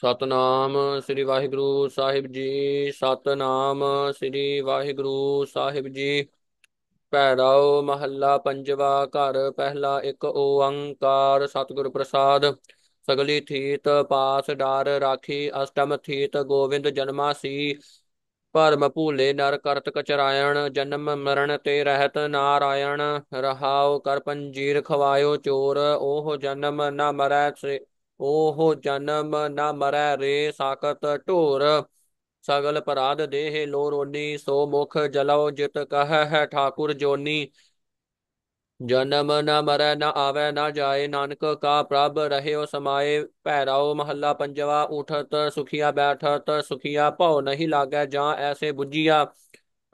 ਸਤਨਾਮ ਸ੍ਰੀ ਵਾਹਿਗੁਰੂ ਸਾਹਿਬ ਜੀ ਸਤਨਾਮ ਸ੍ਰੀ ਵਾਹਿਗੁਰੂ ਸਾਹਿਬ ਜੀ ਪੈਰਾਉ ਮਹੱਲਾ ਪੰਜਵਾ ਘਰ ਪਹਿਲਾ ਇੱਕ ਓੰਕਾਰ ਸਤਿਗੁਰ ਪ੍ਰਸਾਦ ਸਗਲੀ ਥੀਤ ਪਾਸ ਡਾਰ ਰਾਖੀ ਅਸ਼ਟਮ ਥੀਤ ਗੋਵਿੰਦ ਜਨਮਾਸੀ ਭਰਮ ਭੂਲੇ ਨਰ ਕਰਤ ਕਚਰਾਇਣ ਜਨਮ ਮਰਨ ਤੇ ਰਹਿਤ ਨਾਰਾਇਣ ਰਹਾਉ ਕਰ ਪੰਜੀਰ ਖਵਾਇਓ ਚੋਰ ਉਹ ਜਨਮ ਨਾ ਮਰੈ ਸੇ ओहो जन्म न मरै रे साकत ढोर सगल पराध देह लो रोनी सो मुख जलो जित कह है ठाकुर जोनी जन्म न मरै न आवे न जाए नानक का प्रभ रहे समाये भैरव महला पंजवा उठत सुखिया बैठत सुखिया भौ नहीं लागै जा ऐसे बुझिया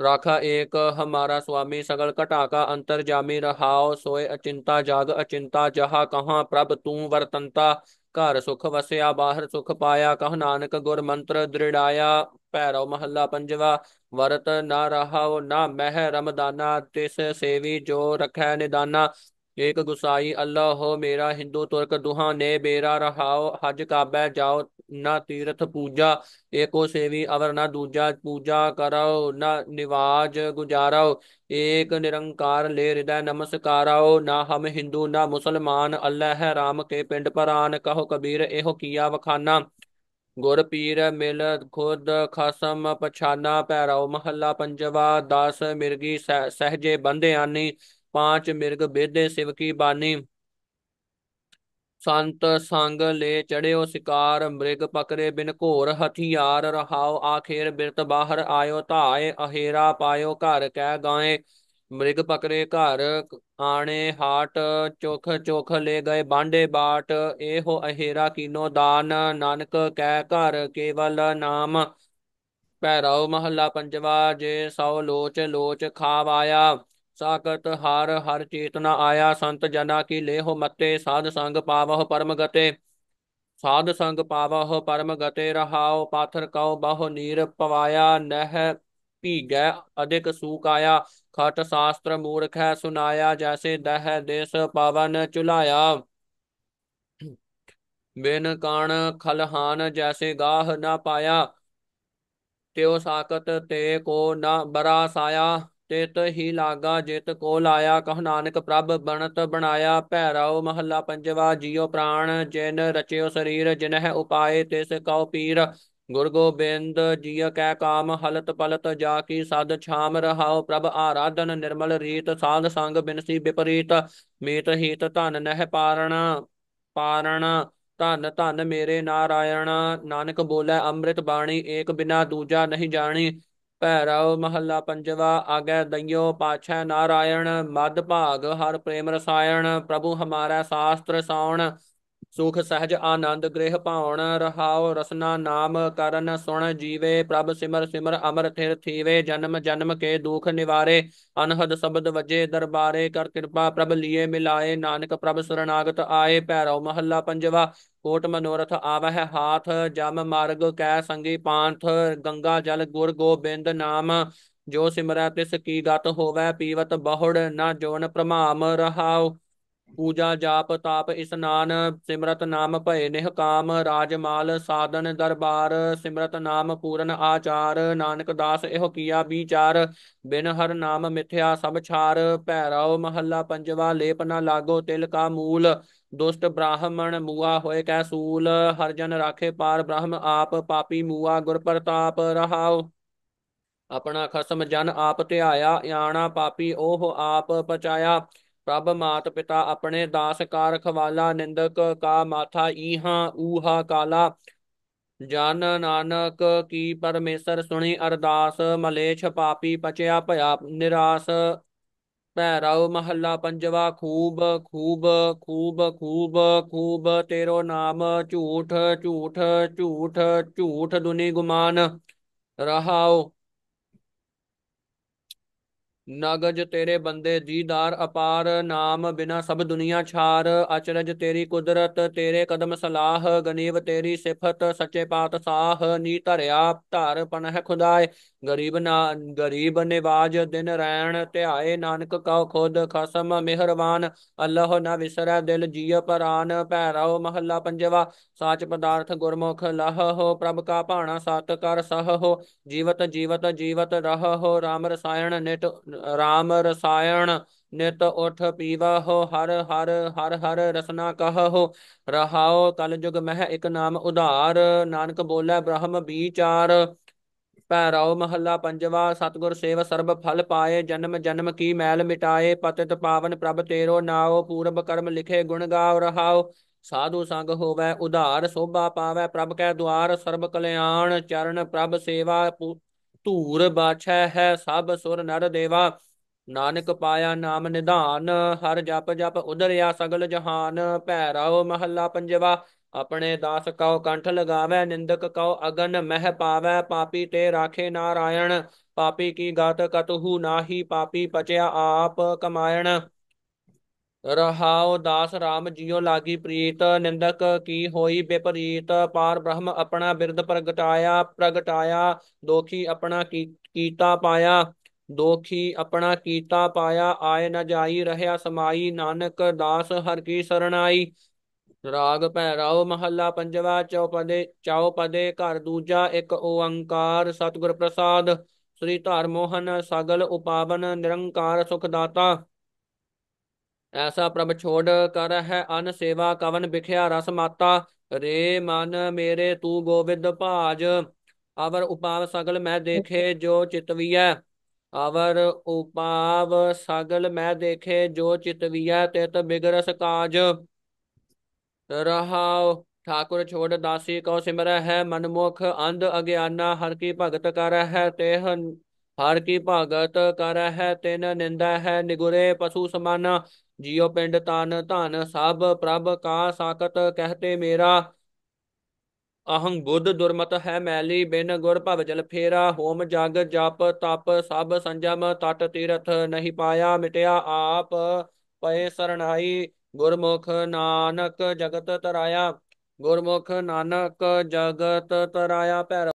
राखा एक हमारा स्वामी सगल कटाका अंतर जामी रहाओ सोए अचिंता जाग अचिंता जहा कहाँ प्रभ तू वर्तनता ਘਰ ਸੁਖ ਵਸਿਆ ਬਾਹਰ ਸੁਖ ਪਾਇਆ ਕਹ ਨਾਨਕ ਗੁਰ ਮੰਤਰ ਦ੍ਰਿੜਾਇਆ ਪੈਰੋ ਮਹੱਲਾ ਪੰਜਵਾ ਵਰਤ ਨਾ ਰਹਾਉ ਨਾ ਮਹਿ ਰਮਦਾਨਾ ਤਿਸ ਸੇਵੀ ਜੋ ਰਖੈ ਨਿਦਾਨਾ ਇਕ ਗੁਸਾਈ ਅੱਲਾ ਹੋ ਮੇਰਾ ਹਿੰਦੂ ਤੁਰਕ ਦੁਹਾ ਨੇ ਬੇਰਾ ਰਹਾਓ ਹਜ ਕਾਬਾ ਜਾਓ ਨਾ ਤੀਰਥ ਪੂਜਾ ਏਕੋ ਸੇਵੀ ਅਵਰ ਨਾ ਦੂਜਾ ਪੂਜਾ ਕਰਾਓ ਨਾ ਨਿਵਾਜ ਗੁਜਾਰਾਓ ਏਕ ਨਿਰੰਕਾਰ ਲੈ ਰਿਦਾ ਨਮਸਕਾਰਾਓ ਨਾ ਹਮ ਹਿੰਦੂ ਨਾ ਮੁਸਲਮਾਨ ਅੱਲਾ ਹੈ ਰਾਮ ਕੇ ਪਿੰਡ ਪਰਾਨ ਕਹੋ ਕਬੀਰ ਇਹੋ ਕੀਆ ਵਖਾਨਾ ਗੁਰ ਪੀਰ ਮਿਲ ਖੁਦ ਖਸਮ ਪਛਾਨਾ ਪੈਰਾਉ ਮਹੱਲਾ ਪੰਜਵਾ 10 ਮਿਰਗੀ ਸਹਜੇ ਬੰਧਿਆਨੀ ਪਾਂਚ ਮਿਰਗ ਬੇਦੇ ਸਿਵ ਕੀ ਬਾਣੀ ਸੰਤ ਸੰਗ ਲੈ ਚੜਿਓ ਸਿਕਾਰ ਮ੍ਰਿਗ ਪਕਰੇ ਬਿਨ ਘੋਰ ਹਥਿਆਰ ਰਹਾਓ ਆਖੇਰ ਬਿਰਤ ਬਾਹਰ ਆਇਓ ਧਾਏ ਅਹੇਰਾ ਪਾਇਓ ਘਰ ਕਹਿ ਗਾਏ ਮ੍ਰਿਗ ਪਕਰੇ ਘਰ ਆਣੇ ਹਾਟ ਚੋਖ ਚੋਖ ਲੈ ਗਏ ਬਾਂਡੇ ਬਾਟ ਇਹੋ ਅਹੇਰਾ ਕੀਨੋ ਦਾਨ ਨਾਨਕ ਕਹਿ ਘਰ ਕੇਵਲ ਨਾਮ ਪੈਰਾਉ ਮਹੱਲਾ ਪੰਜਵਾ ਜੇ ਸੌ ਲੋਚ ਲੋਚ ਖਾਵਾਇਆ ਸਾਕਤ ਹਰ ਹਰ ਚੇਤਨਾ ਆਇਆ ਸੰਤ ਜਨਾ ਕੀ ਲੇਹੁ ਮੱਤੇ ਸਾਧ ਸੰਗ ਪਾਵਹ ਪਰਮ ਗਤੇ ਸਾਧ ਸੰਗ ਪਾਵਹ ਪਰਮ ਗਤੇ ਰਹਾਉ ਪਾਥਰ ਕਉ ਬਹੁ ਨੀਰ ਪਵਾਇਆ ਨਹਿ ਭੀਗੈ ਅਧਿਕ ਸੂਕ ਆਇਆ ਖਟ ਸ਼ਾਸਤਰ ਮੂਰਖੈ ਸੁਨਾਇਆ ਜੈਸੇ ਦਹਿ ਦੇਸ ਪਵਨ ਚੁਲਾਇਆ ਬਿਨ ਕਾਣ ਖਲਹਾਨ ਜੈਸੇ ਗਾਹ ਨਾ ਪਾਇਆ ਤਿਉ ਸਾਕਤ ਤੇ ਕੋ ਨਾ ਬਰਾਸ ਆਇਆ ਤੇਤ ਹੀ ਲਾਗਾ ਜਿਤ ਕੋ ਲਾਇਆ ਕਹ ਨਾਨਕ ਪ੍ਰਭ ਬਣਤ ਬਣਾਇਆ ਰਾਉ ਮਹੱਲਾ ਪੰਜਵਾ ਜਿਉ ਪ੍ਰਾਣ ਜਿਨ ਰਚਿਓ ਸਰੀਰ ਜਿਨਹਿ ਉਪਾਏ ਤਿਸ ਕਉ ਪੀਰ ਗੁਰ ਗੋਬਿੰਦ ਜੀ ਕੈ ਕਾਮ ਹਲਤ ਪਲਤ ਜਾ ਕੀ ਸਦ ਛਾਮ ਰਹਾਉ ਪ੍ਰਭ ਆਰਾਧਨ ਨਿਰਮਲ ਰੀਤ ਸਾਧ ਸੰਗ ਬਿਨਸੀ ਵਿਪਰੀਤ ਮੀਤ ਹੀਤ ਧਨ ਨਹਿ ਪਾਰਣ ਪਾਰਣ ਧਨ ਧਨ ਮੇਰੇ ਨਾਰਾਇਣ ਨਾਨਕ ਬੋਲੇ ਅੰਮ੍ਰਿਤ ਬਾਣੀ ਏਕ ਬਿਨਾ ਦੂਜਾ ਨਹੀਂ ਜਾਣੀ ਭੈਰਵ ਮਹੱਲਾ ਪੰਜਵਾ ਆਗੇ ਦਈਓ ਪਾਛੈ ਨਾਰਾਇਣ ਮਦ ਭਾਗ ਹਰ ਪ੍ਰੇਮ ਰਸਾਇਣ ਪ੍ਰਭੂ ਹਮਾਰਾ ਸਾਸਤ੍ਰ ਸੌਣ ਸੁਖ ਸਹਜ ਆਨੰਦ ਗ੍ਰਹਿ ਭਾਉਣ ਰਹਾਉ ਰਸਨਾ ਨਾਮ ਕਰਨ ਸੁਣ ਜੀਵੇ ਪ੍ਰਭ ਸਿਮਰ ਸਿਮਰ ਅਮਰ ਥਿਰ ਥੀਵੇ ਜਨਮ ਜਨਮ ਕੇ ਦੁਖ ਨਿਵਾਰੇ ਅਨਹਦ ਸ਼ਬਦ ਵਜੇ ਦਰਬਾਰੇ ਕਰ ਕਿਰਪਾ ਪ੍ਰਭ ਲੀਏ ਮਿਲਾਏ ਨਾਨਕ ਪ੍ਰਭ ਸਰਣਾਗਤ ਆਏ ਭੈਰਵ ਮਹੱਲਾ ਪੰਜਵਾ ਕੋਟ ਮਨੋਰਥ ਆਵਹਿ ਹਾਥ ਜਮ ਮਾਰਗ ਕੈ ਸੰਗੀ ਪਾਂਥ ਗੰਗਾ ਜਲ ਗੁਰ ਗੋਬਿੰਦ ਨਾਮ ਜੋ ਸਿਮਰੈ ਤਿਸ ਕੀ ਗਤ ਹੋਵੈ ਪੀਵਤ ਬਹੁੜ ਨਾ ਜੋਨ ਪ੍ਰਮਾਮ ਰਹਾਉ ਪੂਜਾ ਜਾਪ ਤਾਪ ਇਸਨਾਨ ਸਿਮਰਤ ਨਾਮ ਭਏ ਨਿਹਕਾਮ ਰਾਜਮਾਲ ਸਾਧਨ ਦਰਬਾਰ ਸਿਮਰਤ ਨਾਮ ਪੂਰਨ ਆਚਾਰ ਨਾਨਕ ਦਾਸ ਇਹੋ ਕੀਆ ਵਿਚਾਰ ਬਿਨ ਹਰ ਨਾਮ ਮਿਥਿਆ ਸਭ ਛਾਰ ਭੈਰਵ ਮਹੱਲਾ ਪੰਜਵਾ ਲੇਪ ਨਾ ਲਾਗੋ ਤਿਲ ਕਾ ਮੂਲ ਦੁਸ਼ਟ ਬ੍ਰਾਹਮਣ ਮੂਆ ਹੋਏ ਕੈ ਸੂਲ ਹਰ ਜਨ ਰਾਖੇ ਪਾਰ ਬ੍ਰਹਮ ਆਪ ਪਾਪੀ ਮੂਆ ਗੁਰ ਪ੍ਰਤਾਪ ਰਹਾਉ ਆਪਣਾ ਖਸਮ ਜਨ ਆਪ ਧਿਆਇਆ ਆਣਾ ਪਾਪੀ ਉਹ ਆਪ ਪਚਾਇਆ ਪ੍ਰਭ ਮਾਤ ਪਿਤਾ ਆਪਣੇ ਦਾਸ ਕਾ ਰਖਵਾਲਾ ਨਿੰਦਕ ਕਾ ਮਾਥਾ ਈਹਾ ਊਹਾ ਕਾਲਾ ਜਨ ਨਾਨਕ ਕੀ ਪਰਮੇਸ਼ਰ ਸੁਣੀ ਅਰਦਾਸ ਮਲੇਛ ਪਾਪੀ ਪਚਿਆ ਭਇਆ ਨਿਰਾਸ ਭੈਰਵ ਮਹੱਲਾ ਪੰਜਵਾ ਖੂਬ ਖੂਬ ਖੂਬ ਖੂਬ ਖੂਬ ਤੇਰੋ ਨਾਮ ਝੂਠ ਝੂਠ ਝੂਠ ਝੂਠ ਦੁਨੀ ਗੁਮਾਨ ਰਹਾਓ ਨਗਜ ਤੇਰੇ ਬੰਦੇ ਦੀਦਾਰ ਅਪਾਰ ਨਾਮ ਬਿਨਾ ਸਭ ਦੁਨੀਆ ਛਾਰ ਅਚਰਜ ਤੇਰੀ ਕੁਦਰਤ ਤੇਰੇ ਕਦਮ ਸਲਾਹ ਗਨੀਵ ਤੇਰੀ ਸਿਫਤ ਸੱਚੇ ਪਾਤਸ਼ਾਹ ਨੀ ਧਰਿਆ ਧਰ ਪਨਹ ਖੁਦਾਏ ਗਰੀਬ ਨਾ ਗਰੀਬ ਨਿਵਾਜ ਦਿਨ ਰਹਿਣ ਧਿਆਏ ਨਾਨਕ ਕਉ ਖੁਦ ਖਸਮ ਮਿਹਰਬਾਨ ਅੱਲਾਹ ਨਾ ਵਿਸਰੈ ਦਿਲ ਜੀਅ ਪਰਾਨ ਭੈਰਵ ਮਹੱਲਾ ਪੰਜਵਾ ਸਾਚ ਪਦਾਰਥ ਗੁਰਮੁਖ ਲਹ ਹੋ ਪ੍ਰਭ ਕਾ ਭਾਣਾ ਸਤ ਕਰ ਸਹ ਹੋ ਜੀਵਤ ਜੀਵਤ ਜੀਵਤ ਰਹ ਹੋ ਰਾਮ ਰਸਾਇਣ ਨਿਤ ਰਾਮ ਰਸਾਇਣ ਨਿਤ ਉਠ ਪੀਵਾ ਹੋ ਹਰ ਹਰ ਹਰ ਹਰ ਰਸਨਾ ਕਹਹੁ ਰਹਾਉ ਕਲ ਜੁਗ ਮਹਿ ਇਕ ਨਾਮ ਉਧਾਰ ਨਾਨਕ ਬੋਲੇ ਬ੍ਰਹਮ ਵਿਚਾਰ ਭੈਰਵ ਮਹੱਲਾ ਪੰਜਵਾ ਸਤਗੁਰ ਸੇਵ ਸਰਬ ਫਲ ਪਾਏ ਜਨਮ ਜਨਮ ਕੀ ਮੈਲ ਮਿਟਾਏ ਪਤਿਤ ਪਾਵਨ ਪ੍ਰਭ ਤੇਰੋ ਨਾਉ ਪੂਰਬ ਕਰਮ ਲਿਖੇ ਗੁਣ ਗਾਉ ਰਹਾਉ ਸਾਧੂ ਸੰਗ ਹੋਵੇ ਉਧਾਰ ਸੋਭਾ ਪਾਵੇ ਪ੍ਰਭ ਕੈ ਦੁਆਰ ਸਰਬ ਕਲਿਆਣ ਚਰਨ ਪ੍ਰਭ ਸੇਵਾ ਧੂਰ ਬਾਛੈ ਹੈ ਸਭ ਸੁਰ ਨਰ ਦੇਵਾ ਨਾਨਕ ਪਾਇਆ ਨਾਮ ਨਿਧਾਨ ਹਰ ਜਪ ਜਪ ਉਧਰਿਆ ਸਗਲ ਜਹਾਨ ਰਾਉ ਮਹੱਲਾ ਪੰਜਵਾ ਆਪਣੇ ਦਾਸ ਕਉ ਕੰਠ ਲਗਾਵੇ ਨਿੰਦਕ ਕਉ ਅਗਨ ਮਹਿ ਪਾਵੇ ਪਾਪੀ ਤੇ ਰਾਖੇ ਨਾਰਾਇਣ ਪਾਪੀ ਕੀ ਗਤ ਕਤਹੁ ਨਾਹੀ ਪਾਪੀ ਪਚਿਆ ਆਪ ਕਮਾਇਣ ਰਹਾਉ ਦਾਸ ਰਾਮ ਜਿਉ ਲਾਗੀ ਪ੍ਰੀਤ ਨਿੰਦਕ ਕੀ ਹੋਈ ਬਿਪਰੀਤ ਪਾਰ ਬ੍ਰਹਮ ਆਪਣਾ ਬਿਰਧ ਪ੍ਰਗਟਾਇਆ ਪ੍ਰਗਟਾਇਆ ਦੋਖੀ ਆਪਣਾ ਕੀਤਾ ਪਾਇਆ ਦੋਖੀ ਆਪਣਾ ਕੀਤਾ ਪਾਇਆ ਆਏ ਨਾ ਜਾਈ ਰਹਾ ਸਮਾਈ ਨਾਨਕ ਦਾਸ ਹਰ ਕੀ ਸਰਣਾਈ ਰਾਗ ਭੈਰਾਉ ਮਹੱਲਾ ਪੰਜਵਾ ਚੌਪਦੇ ਚੌਪਦੇ ਘਰ ਦੂਜਾ ਇੱਕ ਓੰਕਾਰ ਸਤਿਗੁਰ ਪ੍ਰਸਾਦ ਸ੍ਰੀ ਧਰਮੋਹਨ ਸਗਲ ਉਪਾਵਨ ਨਿਰੰਕਾਰ ਸੁਖਦਾਤਾ ਐਸਾ ਪ੍ਰਭ ਛੋੜ ਕਰ ਹੈ ਅਨ ਸੇਵਾ ਕਵਨ ਵਿਖਿਆ ਰਸ ਮਾਤਾ ਰੇ ਮਨ ਮੇਰੇ ਤੂੰ ਗੋਬਿੰਦ ਭਾਜ ਅਵਰ ਉਪਾਵ ਸਗਲ ਮੈਂ ਦੇਖੇ ਜੋ ਚਿਤਵੀਐ ਅਵਰ ਉਪਾਵ ਸਗਲ ਮੈਂ ਦੇਖੇ ਜੋ ਚਿਤਵੀਐ ਤਿਤ ਬਿਗਰਸ ਕਾਜ ਰਹਾਉ ਠਾਕੁਰ ਛੋੜ ਦਾਸੀ ਕੋ ਸਿਮਰੈ ਹੈ ਮਨਮੁਖ ਅੰਧ ਅਗਿਆਨਾ ਹਰ ਕੀ ਭਗਤ ਕਰੈ ਹੈ ਤੇਹ ਹਰ ਕੀ ਭਗਤ ਕਰੈ ਹੈ ਤਿਨ ਨਿੰਦਾ ਹੈ ਨਿਗੁਰੇ ਪਸ਼ੂ ਸਮਾਨ ਜੀਉ ਪਿੰਡ ਤਨ ਧਨ ਸਭ ਪ੍ਰਭ ਕਾ ਸਾਕਤ ਕਹਤੇ ਮੇਰਾ ਅਹੰ ਬੁੱਧ ਦੁਰਮਤ ਹੈ ਮੈਲੀ ਬਿਨ ਗੁਰ ਭਵ ਜਲ ਫੇਰਾ ਹੋਮ ਜਗ ਜਪ ਤਪ ਸਭ ਸੰਜਮ ਤਟ ਤੀਰਥ ਨਹੀਂ ਪਾਇਆ ਮਿਟਿਆ ਆਪ ਪਏ ਸਰਣਾਈ ਗੁਰਮੁਖ ਨਾਨਕ ਜਗਤ ਤਰਾਇਆ ਗੁਰਮੁਖ ਨਾਨਕ ਜਗਤ ਤਰਾਇਆ ਪੈ